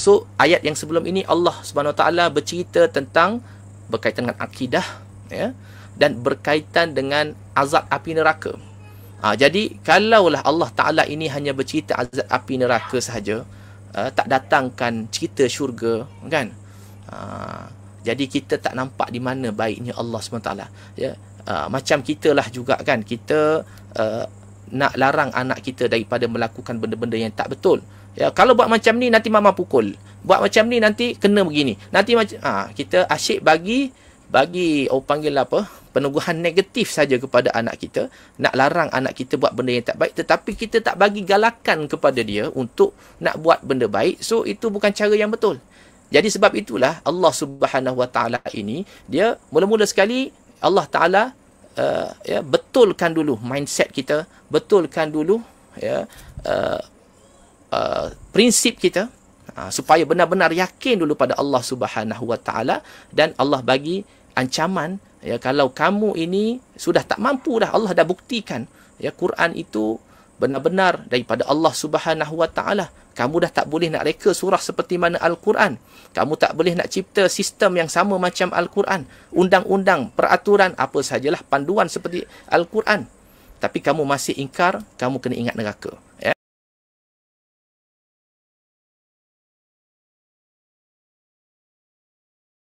So ayat yang sebelum ini Allah Subhanahu taala bercerita tentang berkaitan dengan akidah ya dan berkaitan dengan azab api neraka. Ha, jadi kalaulah Allah taala ini hanya bercerita azab api neraka sahaja uh, tak datangkan cerita syurga kan. Ha, jadi kita tak nampak di mana baiknya Allah Subhanahu taala ya. Uh, macam kita lah juga kan kita uh, nak larang anak kita daripada melakukan benda-benda yang tak betul. Ya, kalau buat macam ni nanti mama pukul. Buat macam ni nanti kena begini. Nanti macam ha, kita asyik bagi bagi oh panggil apa? peneguhan negatif saja kepada anak kita, nak larang anak kita buat benda yang tak baik tetapi kita tak bagi galakan kepada dia untuk nak buat benda baik. So itu bukan cara yang betul. Jadi sebab itulah Allah Subhanahu Wa Taala ini dia mula-mula sekali Allah Taala Uh, ya betulkan dulu mindset kita betulkan dulu ya uh, uh, prinsip kita uh, supaya benar-benar yakin dulu pada Allah Subhanahu Wa Taala dan Allah bagi ancaman ya kalau kamu ini sudah tak mampu dah Allah dah buktikan ya Quran itu benar-benar daripada Allah Subhanahu Wa Taala. Kamu dah tak boleh nak reka surah seperti mana Al-Quran. Kamu tak boleh nak cipta sistem yang sama macam Al-Quran. Undang-undang, peraturan, apa sajalah panduan seperti Al-Quran. Tapi kamu masih ingkar, kamu kena ingat neraka. Ya?